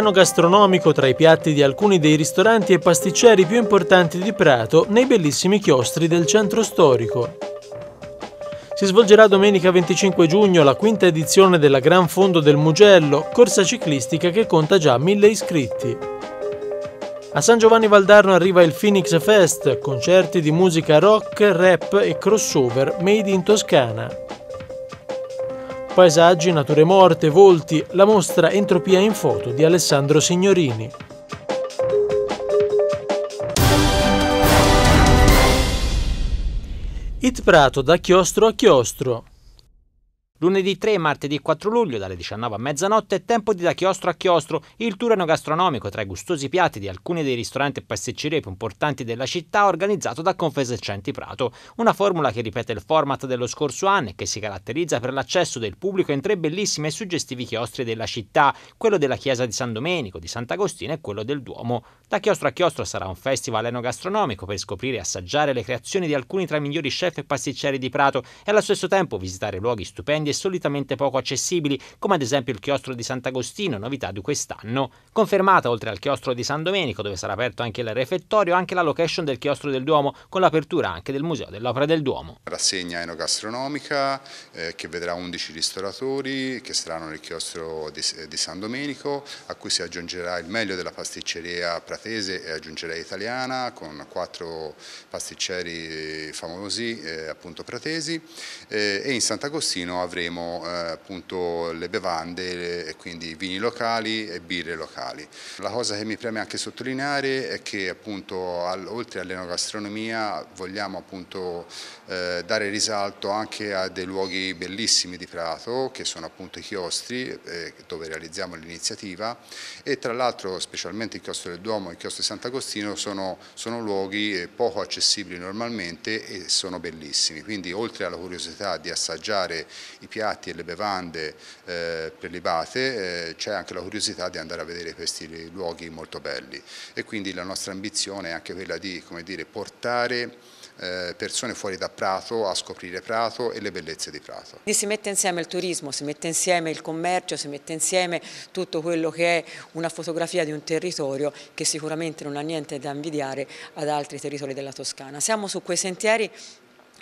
piano gastronomico tra i piatti di alcuni dei ristoranti e pasticceri più importanti di Prato nei bellissimi chiostri del centro storico. Si svolgerà domenica 25 giugno la quinta edizione della Gran Fondo del Mugello, corsa ciclistica che conta già mille iscritti. A San Giovanni Valdarno arriva il Phoenix Fest, concerti di musica rock, rap e crossover made in Toscana. Paesaggi, nature morte, volti, la mostra Entropia in foto di Alessandro Signorini. It Prato da chiostro a chiostro. Lunedì 3 e martedì 4 luglio dalle 19 a mezzanotte è tempo di da chiostro a chiostro il tour enogastronomico tra i gustosi piatti di alcuni dei ristoranti e pasticcerie più importanti della città organizzato da Confesercenti Prato, una formula che ripete il format dello scorso anno e che si caratterizza per l'accesso del pubblico in tre bellissimi e suggestivi chiostri della città, quello della chiesa di San Domenico, di Sant'Agostino e quello del Duomo. Da chiostro a chiostro sarà un festival enogastronomico per scoprire e assaggiare le creazioni di alcuni tra i migliori chef e pasticceri di Prato e allo stesso tempo visitare luoghi stupendi quindi solitamente poco accessibili, come ad esempio il chiostro di Sant'Agostino, novità di quest'anno. Confermata, oltre al chiostro di San Domenico, dove sarà aperto anche il refettorio, anche la location del chiostro del Duomo, con l'apertura anche del Museo dell'Opera del Duomo. Rassegna enogastronomica eh, che vedrà 11 ristoratori che saranno nel chiostro di, di San Domenico, a cui si aggiungerà il meglio della pasticceria pratese e aggiungerei italiana, con quattro pasticceri famosi eh, appunto pratesi, eh, e in Sant'Agostino avremo offriremo eh, appunto le bevande, quindi vini locali e birre locali. La cosa che mi preme anche sottolineare è che appunto al, oltre all'enogastronomia vogliamo appunto eh, dare risalto anche a dei luoghi bellissimi di Prato che sono appunto i chiostri eh, dove realizziamo l'iniziativa e tra l'altro specialmente il chiostro del Duomo e il chiostro di Sant'Agostino sono, sono luoghi poco accessibili normalmente e sono bellissimi, quindi oltre alla curiosità di assaggiare i piatti e le bevande eh, prelibate, eh, c'è anche la curiosità di andare a vedere questi luoghi molto belli e quindi la nostra ambizione è anche quella di come dire, portare eh, persone fuori da Prato a scoprire Prato e le bellezze di Prato. Quindi si mette insieme il turismo, si mette insieme il commercio, si mette insieme tutto quello che è una fotografia di un territorio che sicuramente non ha niente da invidiare ad altri territori della Toscana. Siamo su quei sentieri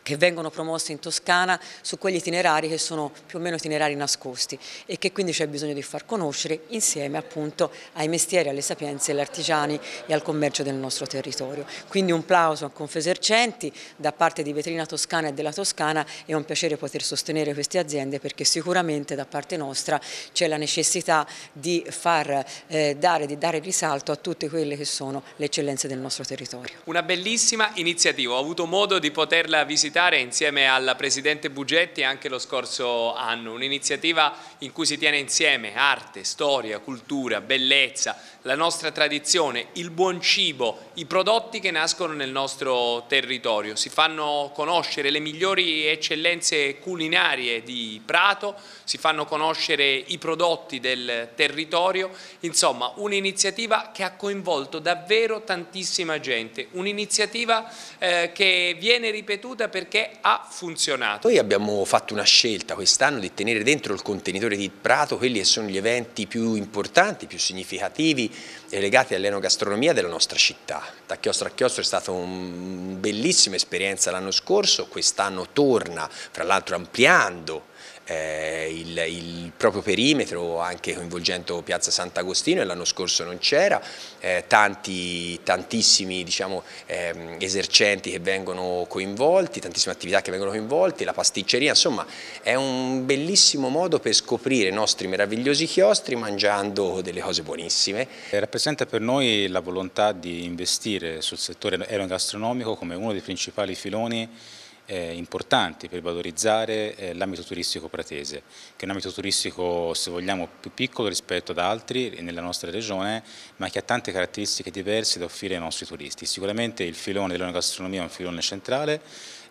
che vengono promosse in Toscana su quegli itinerari che sono più o meno itinerari nascosti e che quindi c'è bisogno di far conoscere insieme appunto ai mestieri, alle sapienze, agli artigiani e al commercio del nostro territorio. Quindi un plauso a Confesercenti da parte di Vetrina Toscana e della Toscana è un piacere poter sostenere queste aziende perché sicuramente da parte nostra c'è la necessità di far eh, dare, di dare risalto a tutte quelle che sono le eccellenze del nostro territorio. Una bellissima iniziativa, ho avuto modo di poterla visitare citare insieme al Presidente Bugetti anche lo scorso anno, un'iniziativa in cui si tiene insieme arte, storia, cultura, bellezza, la nostra tradizione, il buon cibo, i prodotti che nascono nel nostro territorio. Si fanno conoscere le migliori eccellenze culinarie di Prato, si fanno conoscere i prodotti del territorio, insomma un'iniziativa che ha coinvolto davvero tantissima gente, un'iniziativa eh, che viene ripetuta perché ha funzionato. Noi abbiamo fatto una scelta quest'anno di tenere dentro il contenitore di Prato quelli che sono gli eventi più importanti, più significativi legati all'enogastronomia della nostra città. Da Chiostro a Chiostro è stata una bellissima esperienza l'anno scorso, quest'anno torna, fra l'altro ampliando eh, il, il, proprio perimetro, anche coinvolgendo Piazza Sant'Agostino, e l'anno scorso non c'era, eh, tanti, tantissimi diciamo, ehm, esercenti che vengono coinvolti, tantissime attività che vengono coinvolte, la pasticceria, insomma è un bellissimo modo per scoprire i nostri meravigliosi chiostri mangiando delle cose buonissime. Eh, rappresenta per noi la volontà di investire sul settore aerogastronomico come uno dei principali filoni eh, importanti per valorizzare eh, l'ambito turistico pratese, che è un ambito turistico se vogliamo più piccolo rispetto ad altri nella nostra regione, ma che ha tante caratteristiche diverse da offrire ai nostri turisti. Sicuramente il filone dell'enogastronomia è un filone centrale,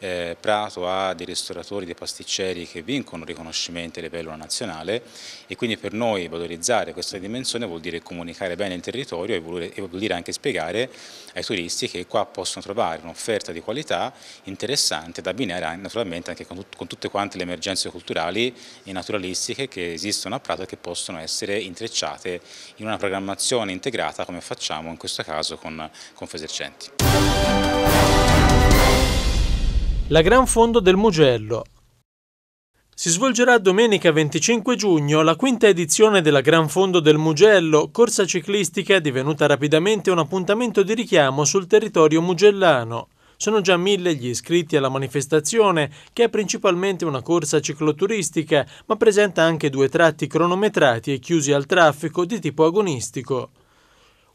eh, Prato ha dei ristoratori, dei pasticceri che vincono riconoscimenti a livello nazionale e quindi per noi valorizzare questa dimensione vuol dire comunicare bene il territorio e, volere, e vuol dire anche spiegare ai turisti che qua possono trovare un'offerta di qualità interessante da abbinare naturalmente anche con, con tutte quante le emergenze culturali e naturalistiche che esistono a Prato e che possono essere intrecciate in una programmazione integrata come facciamo in questo caso con Confesercenti la Gran Fondo del Mugello. Si svolgerà domenica 25 giugno la quinta edizione della Gran Fondo del Mugello, corsa ciclistica divenuta rapidamente un appuntamento di richiamo sul territorio mugellano. Sono già mille gli iscritti alla manifestazione, che è principalmente una corsa cicloturistica, ma presenta anche due tratti cronometrati e chiusi al traffico di tipo agonistico.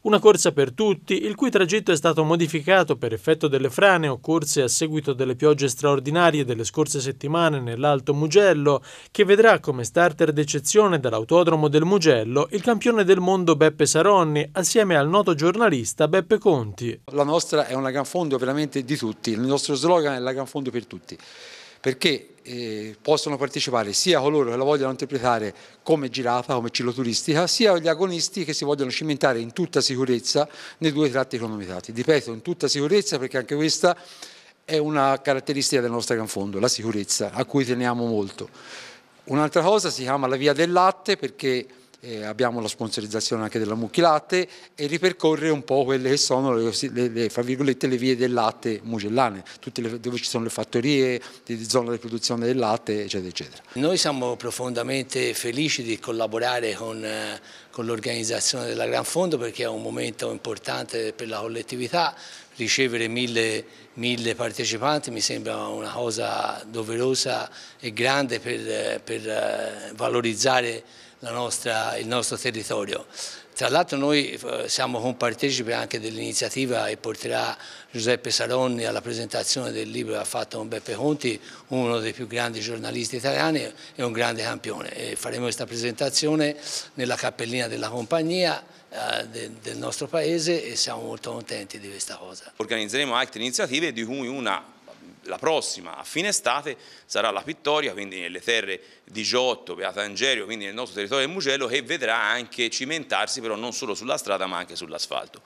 Una corsa per tutti, il cui tragitto è stato modificato per effetto delle frane occorse a seguito delle piogge straordinarie delle scorse settimane nell'Alto Mugello, che vedrà come starter d'eccezione dall'autodromo del Mugello il campione del mondo Beppe Saronni assieme al noto giornalista Beppe Conti. La nostra è una fondo veramente di tutti, il nostro slogan è la fondo per tutti perché eh, possono partecipare sia coloro che la vogliono interpretare come girata, come cicloturistica, sia gli agonisti che si vogliono cimentare in tutta sicurezza nei due tratti cronometrati. Ripeto, in tutta sicurezza perché anche questa è una caratteristica del nostro Gran Fondo, la sicurezza, a cui teniamo molto. Un'altra cosa si chiama la via del latte perché eh, abbiamo la sponsorizzazione anche della Mucchilatte e ripercorre un po' quelle che sono le, le, le, le vie del latte mugellane, dove ci sono le fattorie, le zone di produzione del latte, eccetera, eccetera. Noi siamo profondamente felici di collaborare con, eh, con l'organizzazione della Gran Fondo perché è un momento importante per la collettività, ricevere mille, mille, partecipanti mi sembra una cosa doverosa e grande per, eh, per eh, valorizzare nostra, il nostro territorio. Tra l'altro noi eh, siamo compartecipi anche dell'iniziativa e porterà Giuseppe Saronni alla presentazione del libro che ha fatto con Beppe Conti, uno dei più grandi giornalisti italiani e un grande campione. E faremo questa presentazione nella cappellina della compagnia eh, del nostro paese e siamo molto contenti di questa cosa. Organizzeremo altre iniziative di cui una la prossima, a fine estate, sarà la Pittoria, quindi nelle terre di Giotto, Beata Angerio, quindi nel nostro territorio del Mugello, che vedrà anche cimentarsi però non solo sulla strada ma anche sull'asfalto.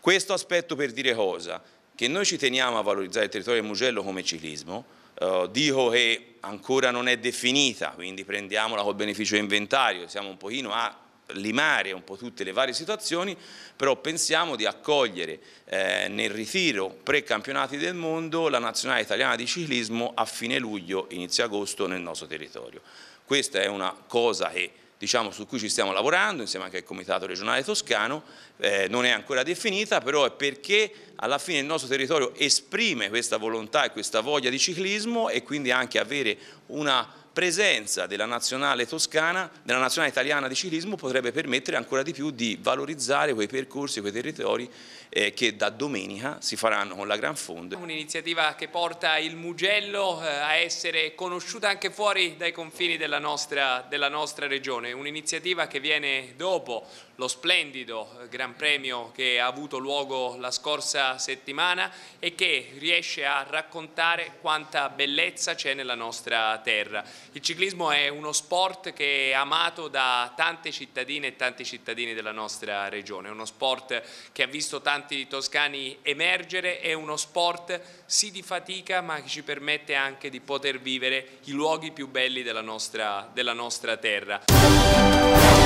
Questo aspetto per dire cosa? Che noi ci teniamo a valorizzare il territorio del Mugello come ciclismo, eh, dico che ancora non è definita, quindi prendiamola col beneficio inventario, siamo un pochino a limare un po' tutte le varie situazioni, però pensiamo di accogliere eh, nel ritiro pre-campionati del mondo la nazionale italiana di ciclismo a fine luglio, inizio agosto nel nostro territorio. Questa è una cosa che diciamo, su cui ci stiamo lavorando insieme anche al Comitato regionale toscano, eh, non è ancora definita, però è perché alla fine il nostro territorio esprime questa volontà e questa voglia di ciclismo e quindi anche avere una presenza della nazionale toscana, della nazionale italiana di ciclismo potrebbe permettere ancora di più di valorizzare quei percorsi, quei territori eh, che da domenica si faranno con la Gran Fondo. Un'iniziativa che porta il Mugello eh, a essere conosciuta anche fuori dai confini della nostra, della nostra regione, un'iniziativa che viene dopo lo splendido eh, Gran Premio che ha avuto luogo la scorsa settimana e che riesce a raccontare quanta bellezza c'è nella nostra terra. Il ciclismo è uno sport che è amato da tante cittadine e tanti cittadini della nostra regione, è uno sport che ha visto tanti toscani emergere, è uno sport sì di fatica ma che ci permette anche di poter vivere i luoghi più belli della nostra, della nostra terra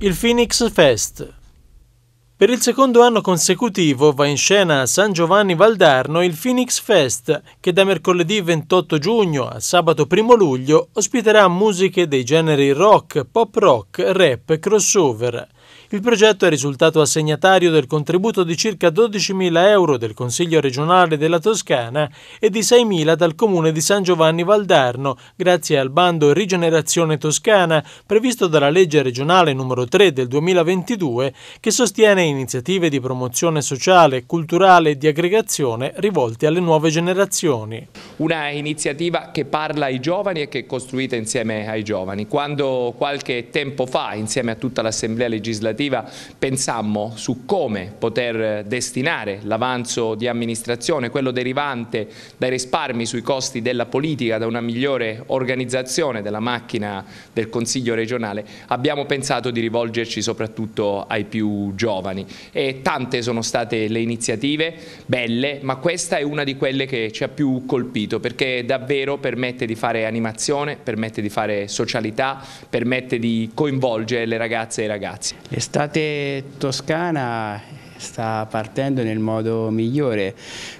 il Phoenix Fest. Per il secondo anno consecutivo va in scena a San Giovanni Valdarno il Phoenix Fest, che da mercoledì 28 giugno a sabato 1 luglio ospiterà musiche dei generi rock, pop rock, rap, e crossover. Il progetto è risultato assegnatario del contributo di circa 12.000 euro del Consiglio regionale della Toscana e di 6.000 dal Comune di San Giovanni Valdarno, grazie al bando Rigenerazione Toscana previsto dalla legge regionale numero 3 del 2022 che sostiene iniziative di promozione sociale, culturale e di aggregazione rivolte alle nuove generazioni. Una iniziativa che parla ai giovani e che è costruita insieme ai giovani. Quando qualche tempo fa, insieme a tutta l'Assemblea legislativa, amministrativa pensammo su come poter destinare l'avanzo di amministrazione, quello derivante dai risparmi sui costi della politica, da una migliore organizzazione della macchina del Consiglio regionale, abbiamo pensato di rivolgerci soprattutto ai più giovani e tante sono state le iniziative belle, ma questa è una di quelle che ci ha più colpito perché davvero permette di fare animazione, permette di fare socialità, permette di coinvolgere le ragazze e i ragazzi. L'estate toscana sta partendo nel modo migliore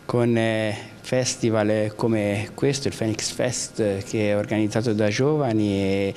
con eh, festival come questo, il Phoenix Fest che è organizzato da giovani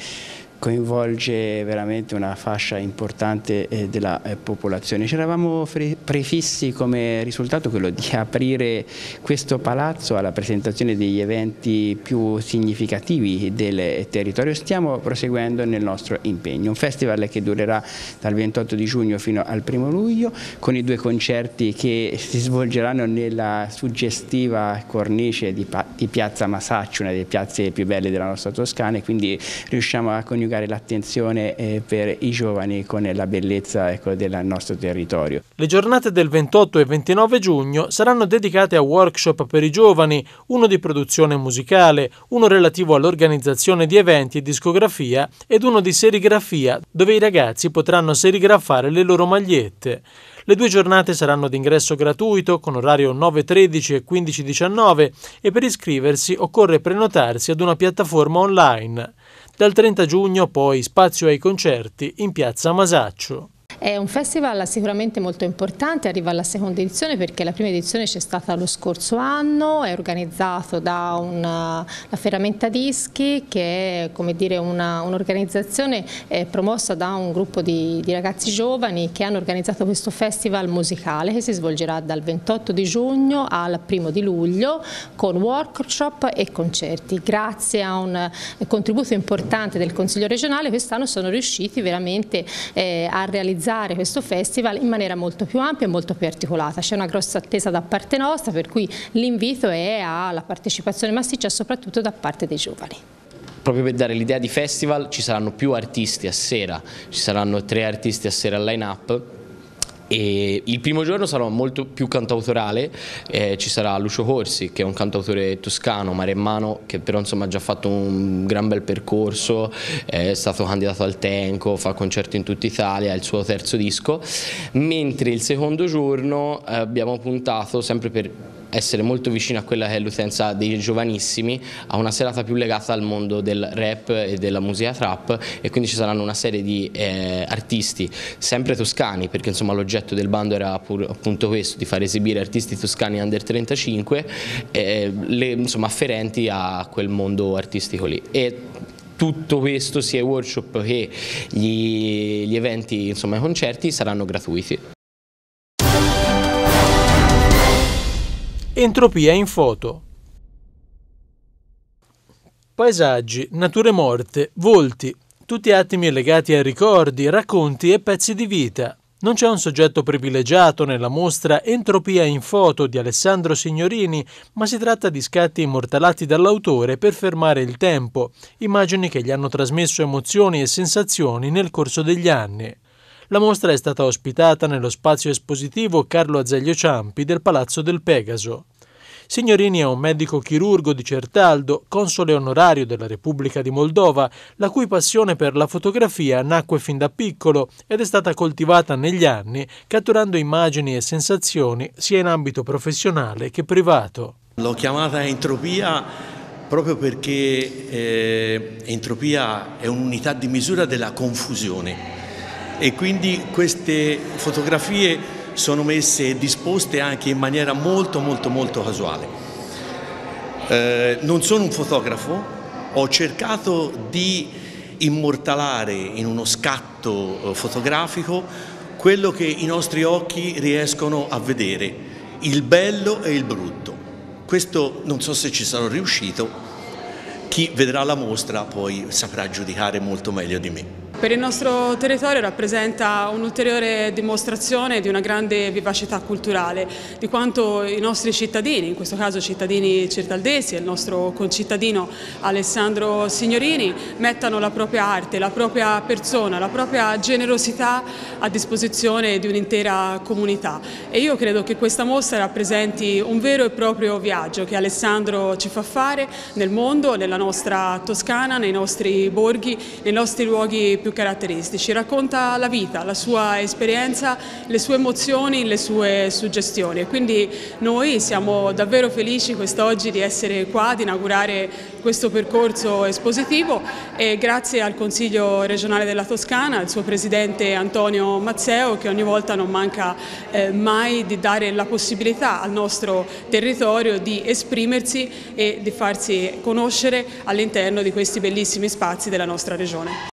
coinvolge veramente una fascia importante eh, della eh, popolazione. Ci eravamo prefissi come risultato quello di aprire questo palazzo alla presentazione degli eventi più significativi del territorio. Stiamo proseguendo nel nostro impegno. Un festival che durerà dal 28 di giugno fino al 1 luglio con i due concerti che si svolgeranno nella suggestiva cornice di, di Piazza Masacci, una delle piazze più belle della nostra Toscana e quindi riusciamo a coniugare l'attenzione eh, per i giovani con la bellezza ecco, del nostro territorio. Le giornate del 28 e 29 giugno saranno dedicate a workshop per i giovani, uno di produzione musicale, uno relativo all'organizzazione di eventi e discografia ed uno di serigrafia dove i ragazzi potranno serigrafare le loro magliette. Le due giornate saranno d'ingresso gratuito con orario 9.13 e 15.19 e per iscriversi occorre prenotarsi ad una piattaforma online. Dal 30 giugno poi spazio ai concerti in piazza Masaccio. È un festival sicuramente molto importante, arriva alla seconda edizione perché la prima edizione c'è stata lo scorso anno, è organizzato da una, la Ferramenta Dischi che è un'organizzazione un eh, promossa da un gruppo di, di ragazzi giovani che hanno organizzato questo festival musicale che si svolgerà dal 28 di giugno al 1 di luglio con workshop e concerti. Grazie a un eh, contributo importante del Consiglio regionale quest'anno sono riusciti veramente eh, a realizzare utilizzare questo festival in maniera molto più ampia e molto più articolata. C'è una grossa attesa da parte nostra per cui l'invito è alla partecipazione massiccia soprattutto da parte dei giovani proprio per dare l'idea di festival ci saranno più artisti a sera, ci saranno tre artisti a sera al line up e il primo giorno sarò molto più cantautorale, eh, ci sarà Lucio Corsi che è un cantautore toscano, maremmano, che però insomma ha già fatto un gran bel percorso, è stato candidato al Tenco, fa concerti in tutta Italia, è il suo terzo disco, mentre il secondo giorno eh, abbiamo puntato sempre per essere molto vicino a quella che è l'utenza dei giovanissimi, a una serata più legata al mondo del rap e della musica trap e quindi ci saranno una serie di eh, artisti, sempre toscani, perché insomma l'oggetto del bando era pur, appunto questo, di far esibire artisti toscani under 35, eh, le, insomma afferenti a quel mondo artistico lì. E, tutto questo, sia i workshop che gli, gli eventi, insomma i concerti, saranno gratuiti. Entropia in foto. Paesaggi, nature morte, volti, tutti attimi legati a ricordi, racconti e pezzi di vita. Non c'è un soggetto privilegiato nella mostra Entropia in foto di Alessandro Signorini, ma si tratta di scatti immortalati dall'autore per fermare il tempo, immagini che gli hanno trasmesso emozioni e sensazioni nel corso degli anni. La mostra è stata ospitata nello spazio espositivo Carlo Azeglio Ciampi del Palazzo del Pegaso. Signorini è un medico chirurgo di Certaldo, console onorario della Repubblica di Moldova, la cui passione per la fotografia nacque fin da piccolo ed è stata coltivata negli anni, catturando immagini e sensazioni sia in ambito professionale che privato. L'ho chiamata entropia proprio perché eh, entropia è un'unità di misura della confusione e quindi queste fotografie sono messe e disposte anche in maniera molto molto molto casuale. Eh, non sono un fotografo, ho cercato di immortalare in uno scatto eh, fotografico quello che i nostri occhi riescono a vedere, il bello e il brutto. Questo non so se ci sarò riuscito, chi vedrà la mostra poi saprà giudicare molto meglio di me. Per il nostro territorio rappresenta un'ulteriore dimostrazione di una grande vivacità culturale, di quanto i nostri cittadini, in questo caso cittadini cirtaldesi e il nostro concittadino Alessandro Signorini, mettano la propria arte, la propria persona, la propria generosità a disposizione di un'intera comunità. E io credo che questa mostra rappresenti un vero e proprio viaggio che Alessandro ci fa fare nel mondo, nella nostra Toscana, nei nostri borghi, nei nostri luoghi più più caratteristici. Racconta la vita, la sua esperienza, le sue emozioni, le sue suggestioni. Quindi noi siamo davvero felici quest'oggi di essere qua, di inaugurare questo percorso espositivo e grazie al Consiglio regionale della Toscana, al suo presidente Antonio Mazzeo che ogni volta non manca eh, mai di dare la possibilità al nostro territorio di esprimersi e di farsi conoscere all'interno di questi bellissimi spazi della nostra regione.